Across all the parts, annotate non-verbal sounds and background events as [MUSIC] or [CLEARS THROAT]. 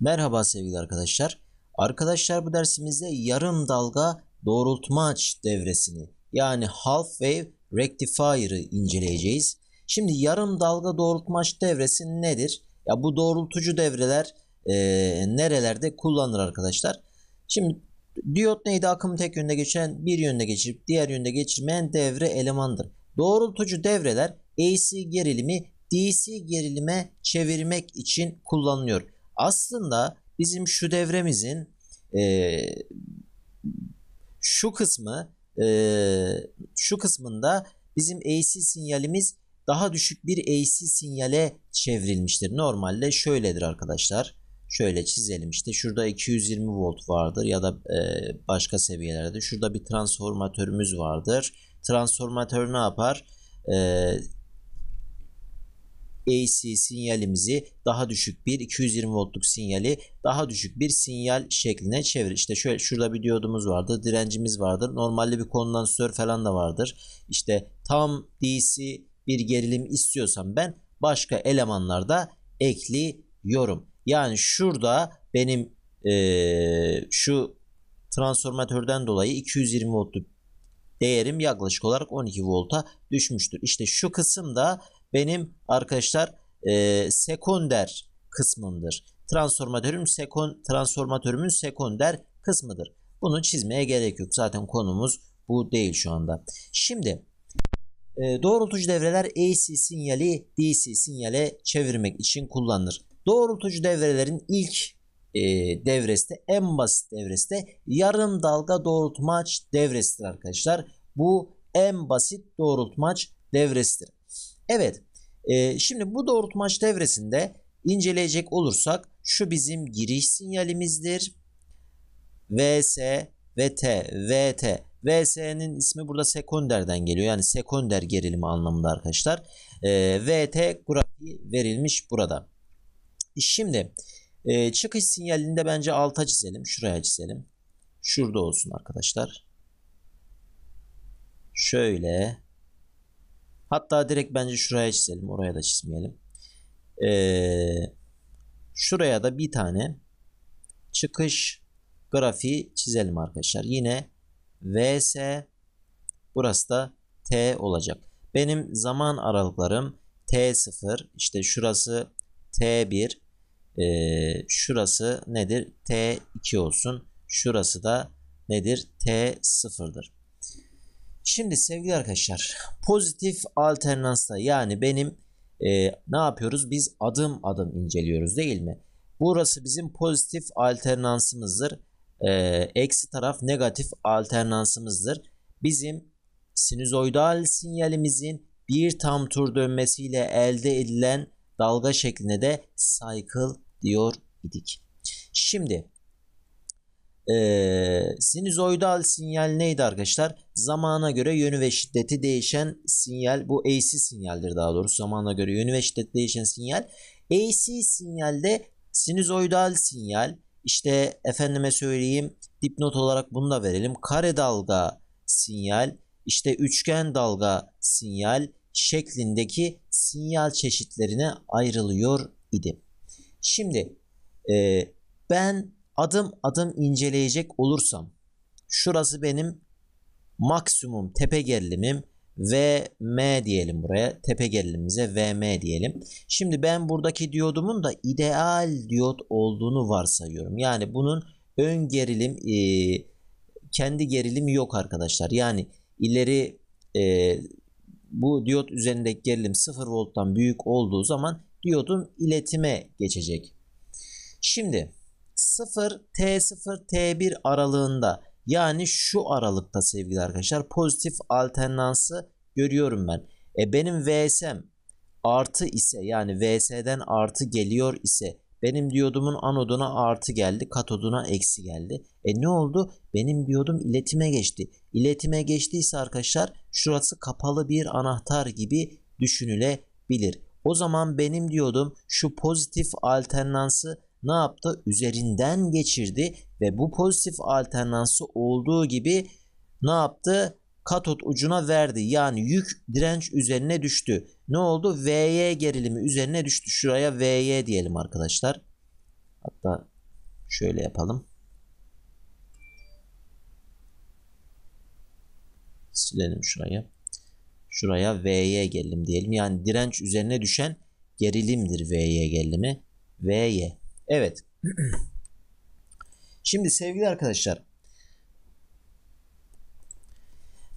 Merhaba sevgili arkadaşlar. Arkadaşlar bu dersimizde yarım dalga doğrultmaç devresini yani half wave rectifier'ı inceleyeceğiz. Şimdi yarım dalga doğrultmaç devresi nedir? Ya bu doğrultucu devreler e, nerelerde kullanılır arkadaşlar? Şimdi Diyot neydi? Akımı tek yönde geçen bir yönde geçirip diğer yönde geçirmeyen devre elemandır. Doğrultucu devreler AC gerilimi DC gerilime çevirmek için kullanılıyor. Aslında bizim şu devremizin e, şu kısmı e, şu kısmında bizim AC sinyalimiz daha düşük bir AC sinyale çevrilmiştir. Normalde şöyledir arkadaşlar şöyle çizelim işte şurada 220 volt vardır ya da e, başka seviyelerde şurada bir transformatörümüz vardır. Transformatör ne yapar? E, AC sinyalimizi daha düşük bir 220 voltluk sinyali daha düşük bir sinyal şekline çevir. İşte şöyle şurada bir diyodumuz vardır, direncimiz vardır. Normalde bir kondansör falan da vardır. İşte tam DC bir gerilim istiyorsam ben başka elemanlarda ekliyorum. Yani şurada benim ee, şu transformatörden dolayı 220 voltluk değerim yaklaşık olarak 12 volta düşmüştür. İşte şu kısım da benim arkadaşlar e, sekonder kısmındır. Transformatörüm sekon, transformatörümün sekonder kısmıdır. Bunu çizmeye gerek yok. Zaten konumuz bu değil şu anda. Şimdi e, doğrultucu devreler AC sinyali DC sinyale çevirmek için kullanılır. Doğrultucu devrelerin ilk e, devresi en basit devresi de yarım dalga doğrultmaç devresidir arkadaşlar. Bu en basit doğrultmaç devresidir. Evet e, şimdi bu doğrultmaç devresinde inceleyecek olursak şu bizim giriş sinyalimizdir. VS VT VT VS'nin ismi burada sekonderden geliyor. Yani sekonder gerilimi anlamında arkadaşlar. E, VT grafiği verilmiş burada. Şimdi e, çıkış sinyalinde bence alta çizelim. Şuraya çizelim. Şurada olsun arkadaşlar. Şöyle. Hatta direkt bence şuraya çizelim. Oraya da çizmeyelim. Ee, şuraya da bir tane çıkış grafiği çizelim arkadaşlar. Yine VS burası da T olacak. Benim zaman aralıklarım T0 işte şurası T1 e, şurası nedir? T2 olsun. Şurası da nedir? T0'dır. Şimdi sevgili arkadaşlar pozitif alternansta yani benim e, ne yapıyoruz? Biz adım adım inceliyoruz değil mi? Burası bizim pozitif alternansımızdır. E, eksi taraf negatif alternansımızdır. Bizim sinüzoidal sinyalimizin bir tam tur dönmesiyle elde edilen dalga şeklinde de cycle diyor idik. Şimdi e, sinüzoidal sinyal neydi arkadaşlar? Zamana göre yönü ve şiddeti değişen sinyal bu AC sinyaldir daha doğrusu. Zamana göre yönü ve şiddeti değişen sinyal. AC sinyalde sinüzoidal sinyal İşte efendime söyleyeyim dipnot olarak bunu da verelim. Kare dalga sinyal işte üçgen dalga sinyal şeklindeki sinyal çeşitlerine ayrılıyor idi. Şimdi e, ben adım adım inceleyecek olursam şurası benim maksimum tepe gerilimim VM diyelim buraya. Tepe gerilimimize VM diyelim. Şimdi ben buradaki diyodumun da ideal diyot olduğunu varsayıyorum. Yani bunun ön gerilim e, kendi gerilimi yok arkadaşlar. Yani ileri e, bu diyot üzerindeki gerilim 0 volttan büyük olduğu zaman diyodun iletime geçecek. Şimdi 0 T0 T1 aralığında yani şu aralıkta sevgili arkadaşlar pozitif alternansı görüyorum ben. E benim VS'm artı ise yani VS'den artı geliyor ise benim diyodumun anoduna artı geldi, katoduna eksi geldi. E ne oldu? Benim diyodum iletime geçti. İletime geçtiyse arkadaşlar şurası kapalı bir anahtar gibi düşünülebilir. O zaman benim diyodum şu pozitif alternansı ne yaptı? Üzerinden geçirdi ve bu pozitif alternansı olduğu gibi ne yaptı? katot ucuna verdi. Yani yük direnç üzerine düştü. Ne oldu? VY gerilimi üzerine düştü. Şuraya VY diyelim arkadaşlar. Hatta şöyle yapalım. Silelim şurayı. Şuraya VY gerilim diyelim. Yani direnç üzerine düşen gerilimdir VY gerilimi. VY. Evet. [CLEARS THROAT] Şimdi sevgili arkadaşlar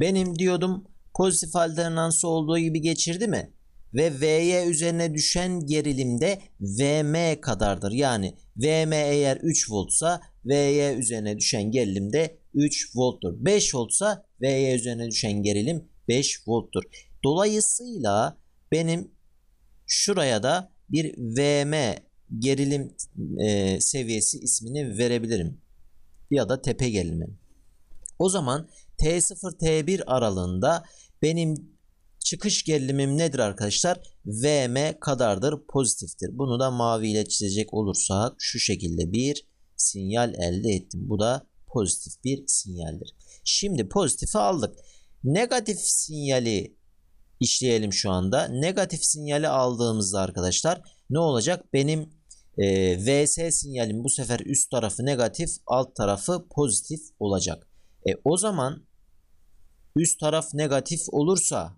Benim diyordum pozitif alternansı olduğu gibi geçirdi mi? Ve V'ye üzerine düşen gerilimde Vm kadardır. Yani Vm eğer 3 voltsa V'ye üzerine düşen gerilim de 3 volttur. 5 voltsa V'ye üzerine düşen gerilim 5 volttur. Dolayısıyla benim şuraya da bir Vm gerilim e, seviyesi ismini verebilirim. Ya da tepe gerilimi. O zaman T0-T1 aralığında benim çıkış gerilimim nedir arkadaşlar? VM kadardır pozitiftir. Bunu da mavi ile çizecek olursak şu şekilde bir sinyal elde ettim. Bu da pozitif bir sinyaldir. Şimdi pozitifi aldık. Negatif sinyali işleyelim şu anda. Negatif sinyali aldığımızda arkadaşlar ne olacak? Benim e, VS sinyalim bu sefer üst tarafı negatif, alt tarafı pozitif olacak. E, o zaman üst taraf negatif olursa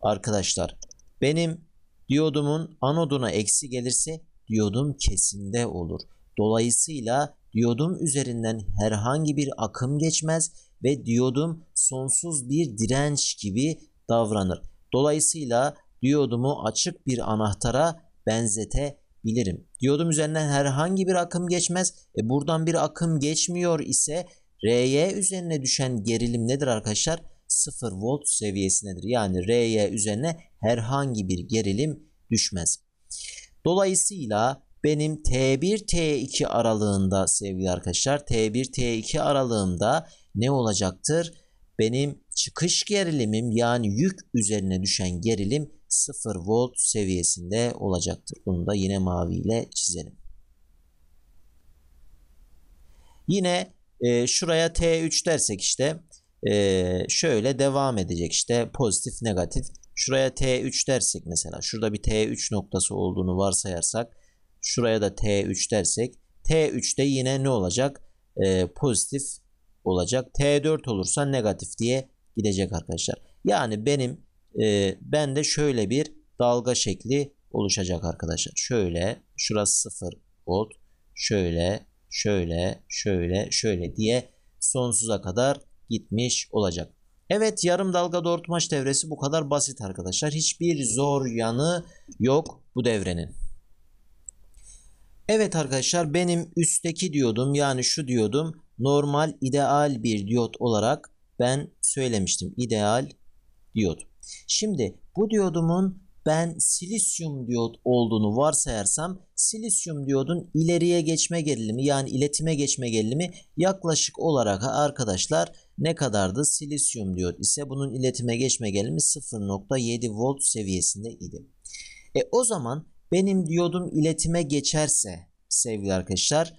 arkadaşlar benim diyodumun anoduna eksi gelirse diyodum kesinde olur. Dolayısıyla diyodum üzerinden herhangi bir akım geçmez ve diyodum sonsuz bir direnç gibi davranır. Dolayısıyla diyodumu açık bir anahtara benzetebilirim. Diyodum üzerinden herhangi bir akım geçmez. E buradan bir akım geçmiyor ise RY üzerine düşen gerilim nedir arkadaşlar? 0 volt seviyesindedir. Yani RY üzerine herhangi bir gerilim düşmez. Dolayısıyla benim T1 T2 aralığında sevgili arkadaşlar T1 T2 aralığında ne olacaktır? Benim çıkış gerilimim yani yük üzerine düşen gerilim 0 volt seviyesinde olacaktır. Bunu da yine maviyle çizelim. Yine e, şuraya T3 dersek işte e, şöyle devam edecek işte pozitif negatif. Şuraya T3 dersek mesela şurada bir T3 noktası olduğunu varsayarsak şuraya da T3 dersek t 3 de yine ne olacak? E, pozitif olacak. T4 olursa negatif diye gidecek arkadaşlar. Yani benim e, ben de şöyle bir dalga şekli oluşacak arkadaşlar. Şöyle şurası 0 volt. Şöyle şöyle, şöyle, şöyle diye sonsuza kadar gitmiş olacak. Evet yarım dalga dört maç devresi bu kadar basit arkadaşlar. Hiçbir zor yanı yok bu devrenin. Evet arkadaşlar benim üstteki diyordum yani şu diyordum normal ideal bir diyot olarak ben söylemiştim. İdeal diyot. Şimdi bu diyodumun ben silisyum diyot olduğunu varsayarsam silisyum diyodun ileriye geçme gerilimi yani iletime geçme gerilimi yaklaşık olarak arkadaşlar ne kadardı? Silisyum diyot ise bunun iletime geçme gerilimi 0.7 volt seviyesinde idi. E o zaman benim diyodum iletime geçerse sevgili arkadaşlar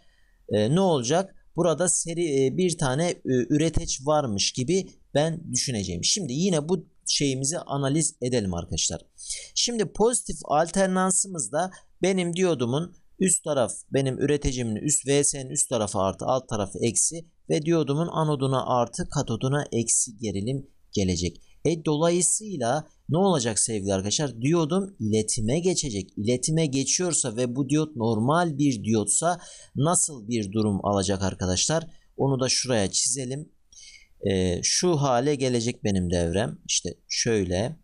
e, ne olacak? Burada seri e, bir tane e, üreteç varmış gibi ben düşüneceğim. Şimdi yine bu şeyimizi analiz edelim arkadaşlar. Şimdi pozitif alternansımızda benim diyodumun üst taraf benim üreticimin üst VS'nin üst tarafı artı alt tarafı eksi ve diyodumun anoduna artı katoduna eksi gerilim gelecek. E dolayısıyla ne olacak sevgili arkadaşlar? Diyodum iletime geçecek. İletime geçiyorsa ve bu diyot normal bir diyotsa nasıl bir durum alacak arkadaşlar? Onu da şuraya çizelim e, şu hale gelecek benim devrem. İşte şöyle.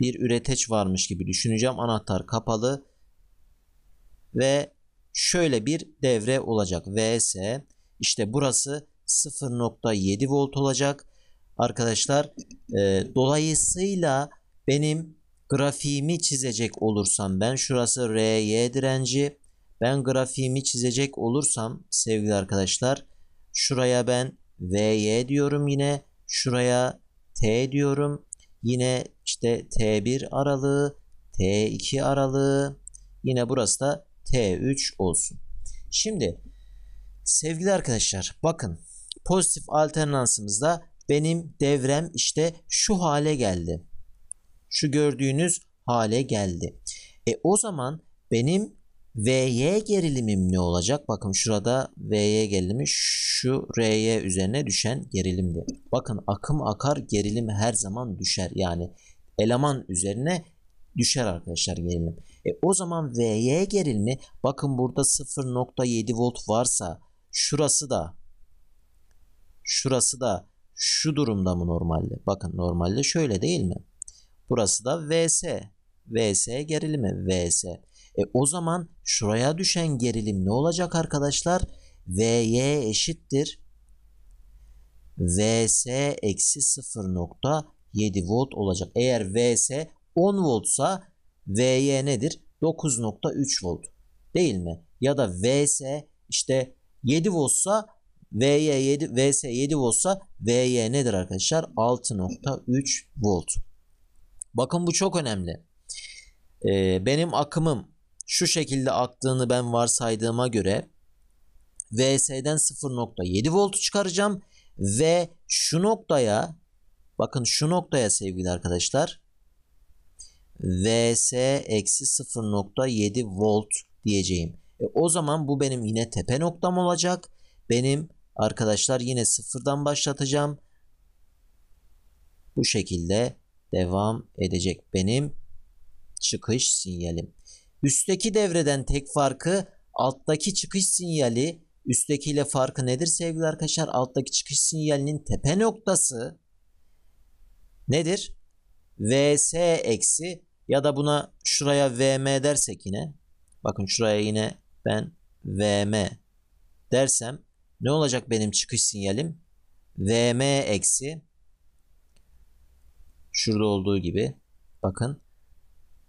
Bir üreteç varmış gibi düşüneceğim. Anahtar kapalı ve şöyle bir devre olacak. VS İşte burası 0.7 volt olacak. Arkadaşlar e, dolayısıyla benim grafiğimi çizecek olursam ben şurası RY direnci. Ben grafiğimi çizecek olursam sevgili arkadaşlar şuraya ben VY diyorum yine şuraya T diyorum. Yine işte T1 aralığı, T2 aralığı yine burası da T3 olsun. Şimdi sevgili arkadaşlar bakın pozitif alternansımızda benim devrem işte şu hale geldi şu gördüğünüz hale geldi. E o zaman benim VY gerilimim ne olacak? Bakın şurada VY gerilimi şu R'ye üzerine düşen gerilimdi. Bakın akım akar gerilim her zaman düşer. Yani eleman üzerine düşer arkadaşlar gerilim. E, o zaman VY gerilimi bakın burada 0.7 volt varsa şurası da şurası da şu durumda mı normalde? Bakın normalde şöyle değil mi? Burası da VS. VS gerilimi. VS. E o zaman şuraya düşen gerilim ne olacak arkadaşlar? VY eşittir. VS eksi 0.7 volt olacak. Eğer VS 10 voltsa VY nedir? 9.3 volt. Değil mi? Ya da VS işte 7 voltsa VY 7 VS 7 voltsa VY nedir arkadaşlar? 6.3 volt. Bakın bu çok önemli. Ee, benim akımım şu şekilde aktığını ben varsaydığıma göre VS'den 0.7 voltu çıkaracağım ve şu noktaya bakın şu noktaya sevgili arkadaşlar VS eksi 0.7 volt diyeceğim. E, o zaman bu benim yine tepe noktam olacak. Benim arkadaşlar yine sıfırdan başlatacağım. Bu şekilde devam edecek benim çıkış sinyalim. Üstteki devreden tek farkı alttaki çıkış sinyali üsttekiyle farkı nedir sevgili arkadaşlar? Alttaki çıkış sinyalinin tepe noktası nedir? VS eksi ya da buna şuraya VM dersek yine bakın şuraya yine ben VM dersem ne olacak benim çıkış sinyalim? VM eksi Şurada olduğu gibi bakın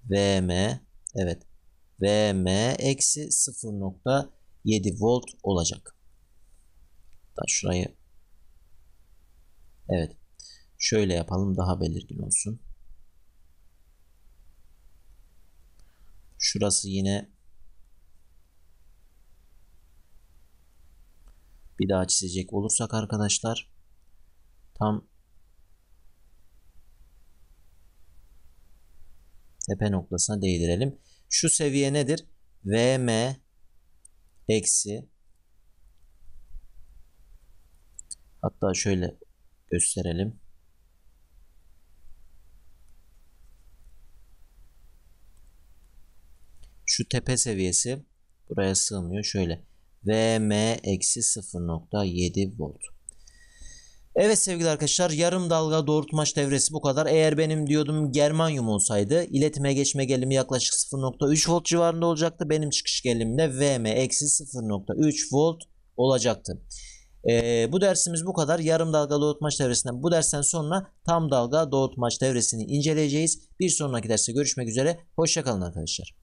Vm evet Vm eksi 0.7 volt olacak. Hatta şurayı evet şöyle yapalım daha belirgin olsun. Şurası yine bir daha çizecek olursak arkadaşlar tam tepe noktasına değdirelim. Şu seviye nedir? VM eksi hatta şöyle gösterelim. Şu tepe seviyesi buraya sığmıyor. Şöyle VM eksi 0.7 volt. Evet sevgili arkadaşlar yarım dalga doğrultmaç devresi bu kadar. Eğer benim diyordum germanyum olsaydı iletime geçme gelimi yaklaşık 0.3 volt civarında olacaktı. Benim çıkış gerilim de VM eksi 0.3 volt olacaktı. Ee, bu dersimiz bu kadar. Yarım dalga doğrultmaç devresinden bu dersten sonra tam dalga doğrultmaç devresini inceleyeceğiz. Bir sonraki derste görüşmek üzere. Hoşçakalın arkadaşlar.